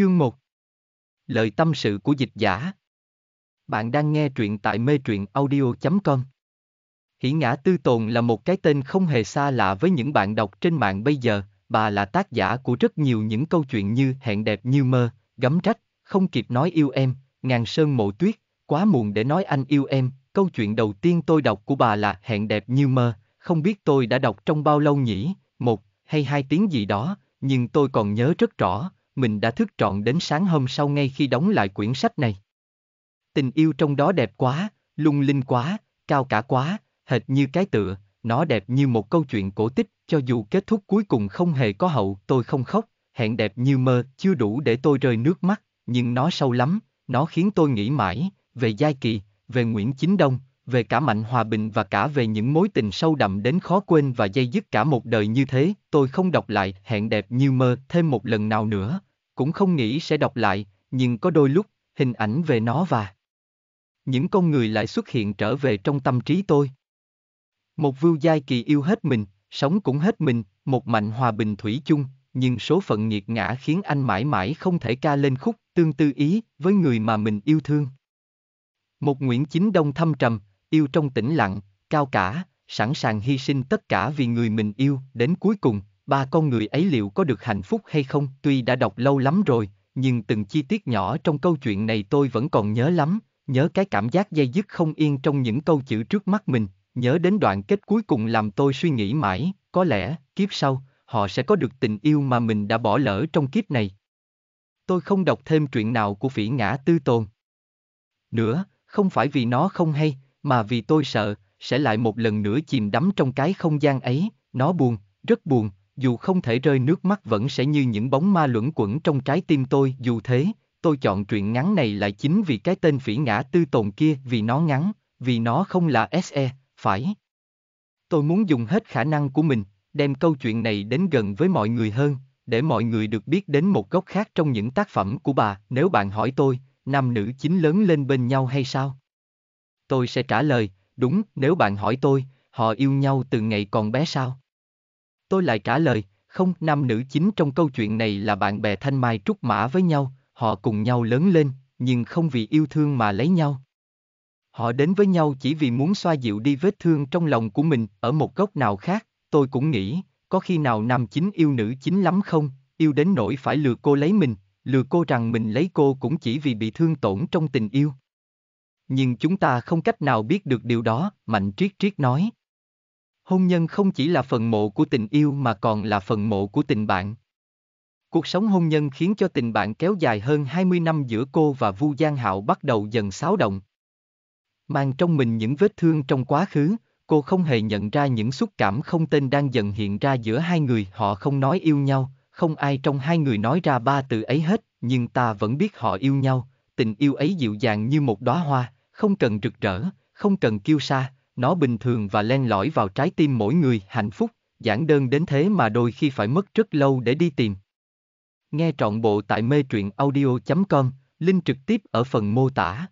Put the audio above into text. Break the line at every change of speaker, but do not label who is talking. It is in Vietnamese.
Chương 1 Lời tâm sự của dịch giả Bạn đang nghe truyện tại mê truyện audio.com Hỷ ngã tư tồn là một cái tên không hề xa lạ với những bạn đọc trên mạng bây giờ, bà là tác giả của rất nhiều những câu chuyện như Hẹn đẹp như mơ, Gấm trách, Không kịp nói yêu em, Ngàn sơn mộ tuyết, Quá muộn để nói anh yêu em, câu chuyện đầu tiên tôi đọc của bà là Hẹn đẹp như mơ, không biết tôi đã đọc trong bao lâu nhỉ, một hay hai tiếng gì đó, nhưng tôi còn nhớ rất rõ, mình đã thức trọn đến sáng hôm sau ngay khi đóng lại quyển sách này. Tình yêu trong đó đẹp quá, lung linh quá, cao cả quá, hệt như cái tựa, nó đẹp như một câu chuyện cổ tích, cho dù kết thúc cuối cùng không hề có hậu, tôi không khóc, hẹn đẹp như mơ, chưa đủ để tôi rơi nước mắt, nhưng nó sâu lắm, nó khiến tôi nghĩ mãi, về Giai Kỳ, về Nguyễn Chính Đông, về cả mạnh hòa bình và cả về những mối tình sâu đậm đến khó quên và dây dứt cả một đời như thế, tôi không đọc lại hẹn đẹp như mơ thêm một lần nào nữa, cũng không nghĩ sẽ đọc lại, nhưng có đôi lúc, hình ảnh về nó và những con người lại xuất hiện trở về trong tâm trí tôi. Một vưu giai kỳ yêu hết mình, sống cũng hết mình, một mạnh hòa bình thủy chung, nhưng số phận nghiệt ngã khiến anh mãi mãi không thể ca lên khúc tương tư ý với người mà mình yêu thương. Một Nguyễn Chính Đông thâm trầm, yêu trong tĩnh lặng, cao cả, sẵn sàng hy sinh tất cả vì người mình yêu, đến cuối cùng, ba con người ấy liệu có được hạnh phúc hay không, tuy đã đọc lâu lắm rồi, nhưng từng chi tiết nhỏ trong câu chuyện này tôi vẫn còn nhớ lắm, nhớ cái cảm giác dây dứt không yên trong những câu chữ trước mắt mình, nhớ đến đoạn kết cuối cùng làm tôi suy nghĩ mãi, có lẽ, kiếp sau, họ sẽ có được tình yêu mà mình đã bỏ lỡ trong kiếp này. Tôi không đọc thêm chuyện nào của phỉ ngã tư tồn. Nữa, không phải vì nó không hay, mà vì tôi sợ, sẽ lại một lần nữa chìm đắm trong cái không gian ấy, nó buồn, rất buồn, dù không thể rơi nước mắt vẫn sẽ như những bóng ma luẩn quẩn trong trái tim tôi, dù thế, tôi chọn truyện ngắn này lại chính vì cái tên phỉ ngã tư tồn kia, vì nó ngắn, vì nó không là SE, phải. Tôi muốn dùng hết khả năng của mình, đem câu chuyện này đến gần với mọi người hơn, để mọi người được biết đến một góc khác trong những tác phẩm của bà, nếu bạn hỏi tôi, nam nữ chính lớn lên bên nhau hay sao? tôi sẽ trả lời, đúng, nếu bạn hỏi tôi, họ yêu nhau từ ngày còn bé sao? Tôi lại trả lời, không, nam nữ chính trong câu chuyện này là bạn bè thanh mai trúc mã với nhau, họ cùng nhau lớn lên, nhưng không vì yêu thương mà lấy nhau. Họ đến với nhau chỉ vì muốn xoa dịu đi vết thương trong lòng của mình, ở một góc nào khác, tôi cũng nghĩ, có khi nào nam chính yêu nữ chính lắm không, yêu đến nỗi phải lừa cô lấy mình, lừa cô rằng mình lấy cô cũng chỉ vì bị thương tổn trong tình yêu nhưng chúng ta không cách nào biết được điều đó, Mạnh Triết Triết nói. Hôn nhân không chỉ là phần mộ của tình yêu mà còn là phần mộ của tình bạn. Cuộc sống hôn nhân khiến cho tình bạn kéo dài hơn 20 năm giữa cô và Vu Giang Hạo bắt đầu dần xáo động. Mang trong mình những vết thương trong quá khứ, cô không hề nhận ra những xúc cảm không tên đang dần hiện ra giữa hai người. Họ không nói yêu nhau, không ai trong hai người nói ra ba từ ấy hết, nhưng ta vẫn biết họ yêu nhau, tình yêu ấy dịu dàng như một đóa hoa, không cần rực rỡ, không cần kiêu sa, nó bình thường và len lỏi vào trái tim mỗi người hạnh phúc, giản đơn đến thế mà đôi khi phải mất rất lâu để đi tìm. Nghe trọn bộ tại mê truyện audio.com, link trực tiếp ở phần mô tả.